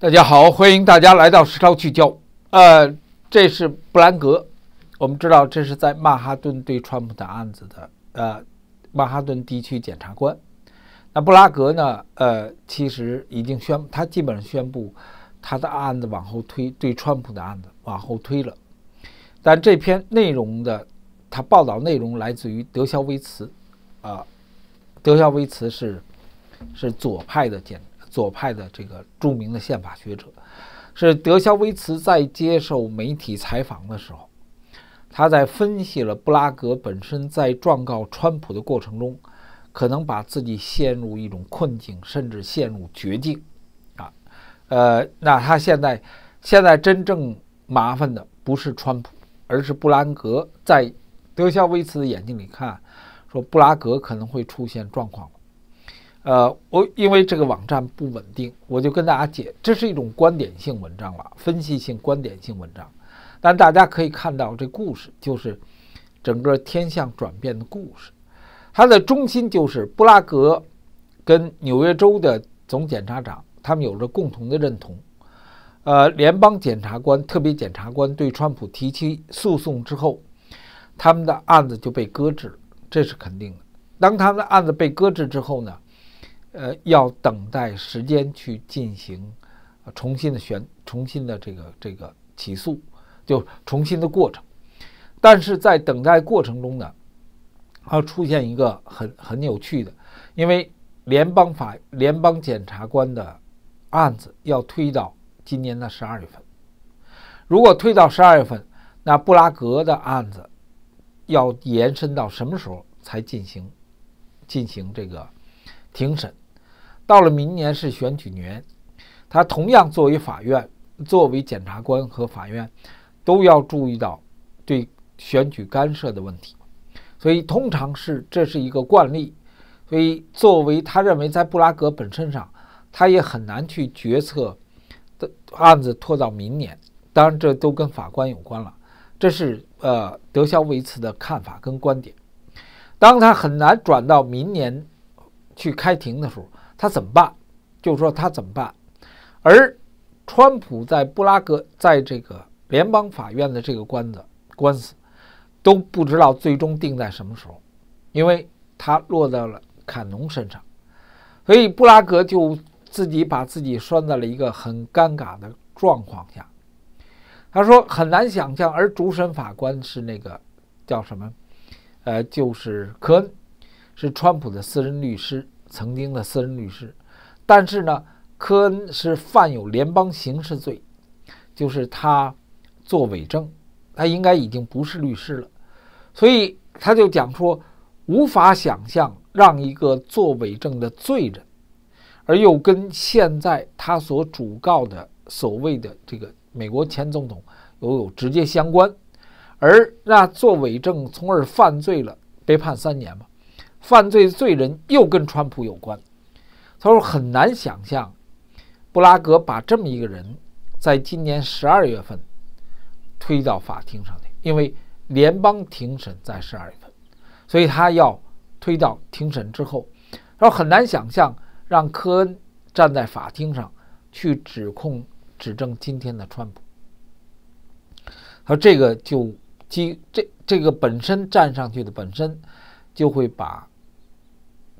大家好，欢迎大家来到时超聚焦。呃，这是布兰格，我们知道这是在曼哈顿对川普的案子的。呃，曼哈顿地区检察官，那布拉格呢？呃，其实已经宣，他基本上宣布他的案子往后推，对川普的案子往后推了。但这篇内容的，他报道内容来自于德肖维茨，啊，德肖维茨是是左派的检。左派的这个著名的宪法学者，是德肖威茨在接受媒体采访的时候，他在分析了布拉格本身在状告川普的过程中，可能把自己陷入一种困境，甚至陷入绝境。啊，呃，那他现在，现在真正麻烦的不是川普，而是布拉格。在德肖威茨的眼睛里看，说布拉格可能会出现状况。呃，我因为这个网站不稳定，我就跟大家解，这是一种观点性文章了，分析性观点性文章。但大家可以看到，这故事就是整个天象转变的故事。它的中心就是布拉格跟纽约州的总检察长，他们有着共同的认同。呃，联邦检察官、特别检察官对川普提起诉讼之后，他们的案子就被搁置了，这是肯定的。当他们的案子被搁置之后呢？呃，要等待时间去进行重新的选，重新的这个这个起诉，就重新的过程。但是在等待过程中呢，它出现一个很很有趣的，因为联邦法联邦检察官的案子要推到今年的十二月份。如果推到十二月份，那布拉格的案子要延伸到什么时候才进行进行这个庭审？到了明年是选举年，他同样作为法院、作为检察官和法院，都要注意到对选举干涉的问题。所以，通常是这是一个惯例。所以，作为他认为在布拉格本身上，他也很难去决策的案子拖到明年。当然，这都跟法官有关了。这是呃德肖维茨的看法跟观点。当他很难转到明年去开庭的时候。他怎么办？就是说他怎么办？而川普在布拉格在这个联邦法院的这个官司，都不知道最终定在什么时候，因为他落到了坎农身上，所以布拉格就自己把自己拴在了一个很尴尬的状况下。他说很难想象，而主审法官是那个叫什么？呃，就是科恩，是川普的私人律师。曾经的私人律师，但是呢，科恩是犯有联邦刑事罪，就是他做伪证，他应该已经不是律师了，所以他就讲说，无法想象让一个做伪证的罪人，而又跟现在他所主告的所谓的这个美国前总统有有直接相关，而让做伪证从而犯罪了，被判三年嘛。犯罪罪人又跟川普有关，他说很难想象，布拉格把这么一个人，在今年十二月份，推到法庭上去，因为联邦庭审在十二月份，所以他要推到庭审之后，他说很难想象让科恩站在法庭上去指控指证今天的川普，他说这个就基这这个本身站上去的本身就会把。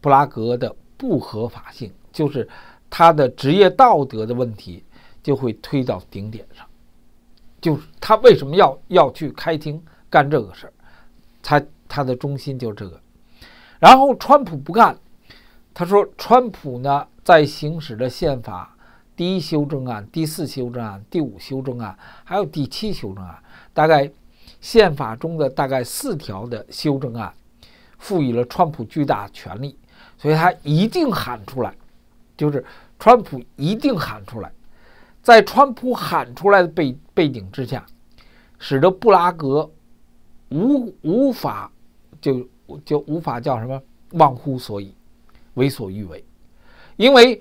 布拉格的不合法性，就是他的职业道德的问题，就会推到顶点上。就他为什么要要去开庭干这个事儿？他他的中心就这个。然后川普不干，他说川普呢在行使的宪法第一修正案、第四修正案、第五修正案，还有第七修正案，大概宪法中的大概四条的修正案，赋予了川普巨大权力。所以他一定喊出来，就是川普一定喊出来，在川普喊出来的背背景之下，使得布拉格无无法就就无法叫什么忘乎所以，为所欲为，因为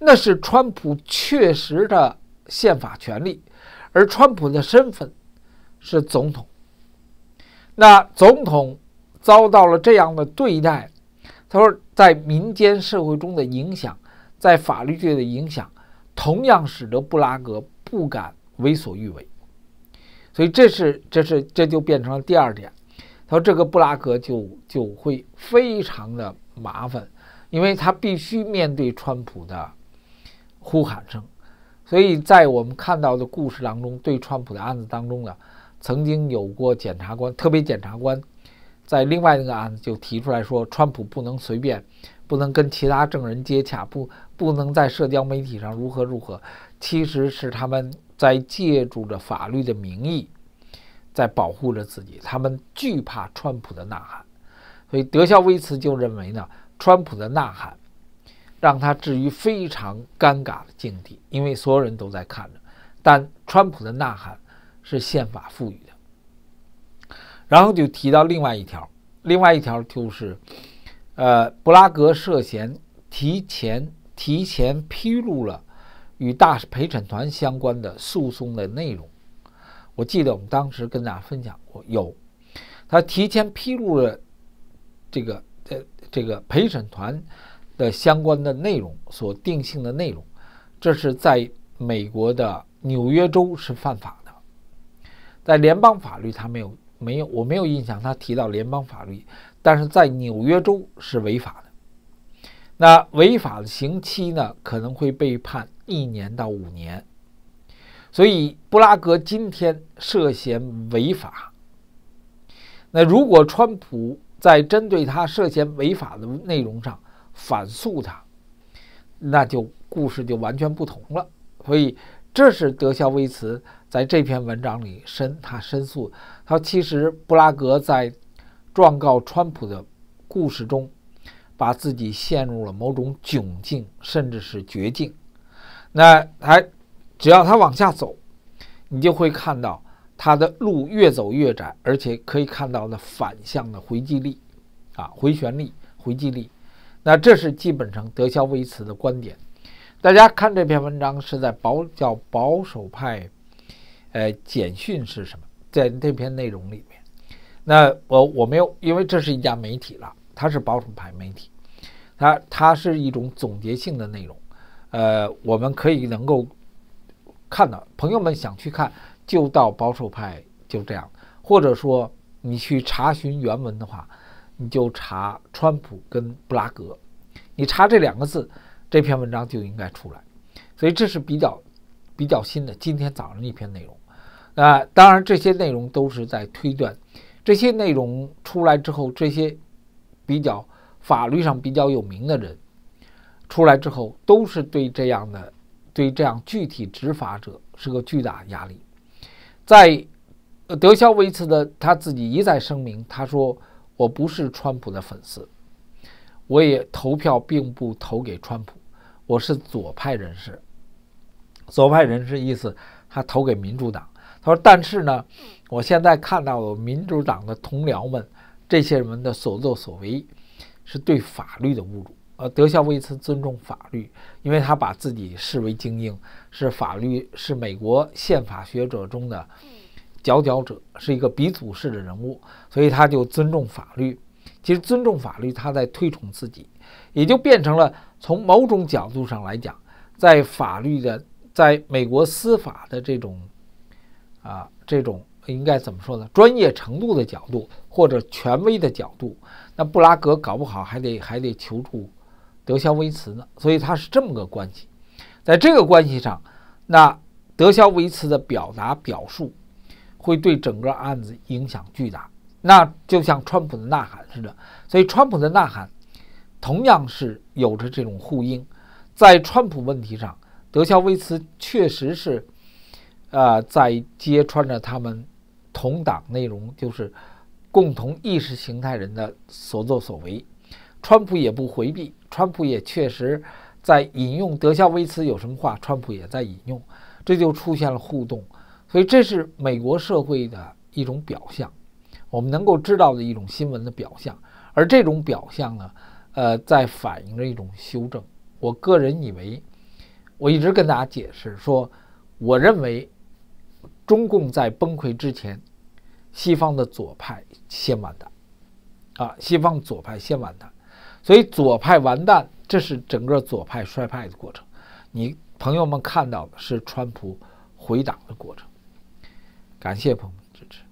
那是川普确实的宪法权利，而川普的身份是总统，那总统遭到了这样的对待。他说，在民间社会中的影响，在法律界的影响，同样使得布拉格不敢为所欲为。所以，这是，这是，这就变成了第二点。他说，这个布拉格就就会非常的麻烦，因为他必须面对川普的呼喊声。所以在我们看到的故事当中，对川普的案子当中呢，曾经有过检察官，特别检察官。在另外那个案子就提出来说，川普不能随便，不能跟其他证人接洽，不不能在社交媒体上如何如何，其实是他们在借助着法律的名义，在保护着自己。他们惧怕川普的呐喊，所以德肖威茨就认为呢，川普的呐喊让他置于非常尴尬的境地，因为所有人都在看着，但川普的呐喊是宪法赋予的。然后就提到另外一条，另外一条就是，呃，布拉格涉嫌提前提前披露了与大陪审团相关的诉讼的内容。我记得我们当时跟大家分享过，有他提前披露了这个呃这个陪审团的相关的内容所定性的内容，这是在美国的纽约州是犯法的，在联邦法律他没有。没有，我没有印象他提到联邦法律，但是在纽约州是违法的。那违法的刑期呢，可能会被判一年到五年。所以布拉格今天涉嫌违法。那如果川普在针对他涉嫌违法的内容上反诉他，那就故事就完全不同了。所以。这是德肖维茨在这篇文章里申他申诉，他说其实布拉格在状告川普的故事中，把自己陷入了某种窘境，甚至是绝境。那还只要他往下走，你就会看到他的路越走越窄，而且可以看到的反向的回击力，啊，回旋力、回击力。那这是基本上德肖维茨的观点。大家看这篇文章是在保叫保守派，呃，简讯是什么？在这篇内容里面，那我我没有，因为这是一家媒体了，它是保守派媒体，它它是一种总结性的内容，呃，我们可以能够看到，朋友们想去看，就到保守派就这样，或者说你去查询原文的话，你就查川普跟布拉格，你查这两个字。这篇文章就应该出来，所以这是比较比较新的，今天早上一篇内容。啊，当然，这些内容都是在推断。这些内容出来之后，这些比较法律上比较有名的人出来之后，都是对这样的对这样具体执法者是个巨大压力。在德肖维茨的他自己一再声明，他说：“我不是川普的粉丝。”我也投票，并不投给川普。我是左派人士，左派人士意思他投给民主党。他说：“但是呢，我现在看到了民主党的同僚们，这些人们的所作所为是对法律的侮辱。”呃，德肖维茨尊重法律，因为他把自己视为精英，是法律，是美国宪法学者中的佼佼者，是一个鼻祖式的人物，所以他就尊重法律。其实尊重法律，他在推崇自己，也就变成了从某种角度上来讲，在法律的在美国司法的这种，啊，这种应该怎么说呢？专业程度的角度或者权威的角度，那布拉格搞不好还得还得求助德肖维茨呢。所以他是这么个关系，在这个关系上，那德肖维茨的表达表述会对整个案子影响巨大。那就像川普的呐喊似的，所以川普的呐喊同样是有着这种呼应。在川普问题上，德肖威茨确实是，呃，在揭穿着他们同党内容，就是共同意识形态人的所作所为。川普也不回避，川普也确实在引用德肖威茨有什么话，川普也在引用，这就出现了互动。所以这是美国社会的一种表象。我们能够知道的一种新闻的表象，而这种表象呢，呃，在反映着一种修正。我个人以为，我一直跟大家解释说，我认为中共在崩溃之前，西方的左派先完蛋，啊，西方左派先完蛋，所以左派完蛋，这是整个左派衰败的过程。你朋友们看到的是川普回党的过程。感谢朋友们支持。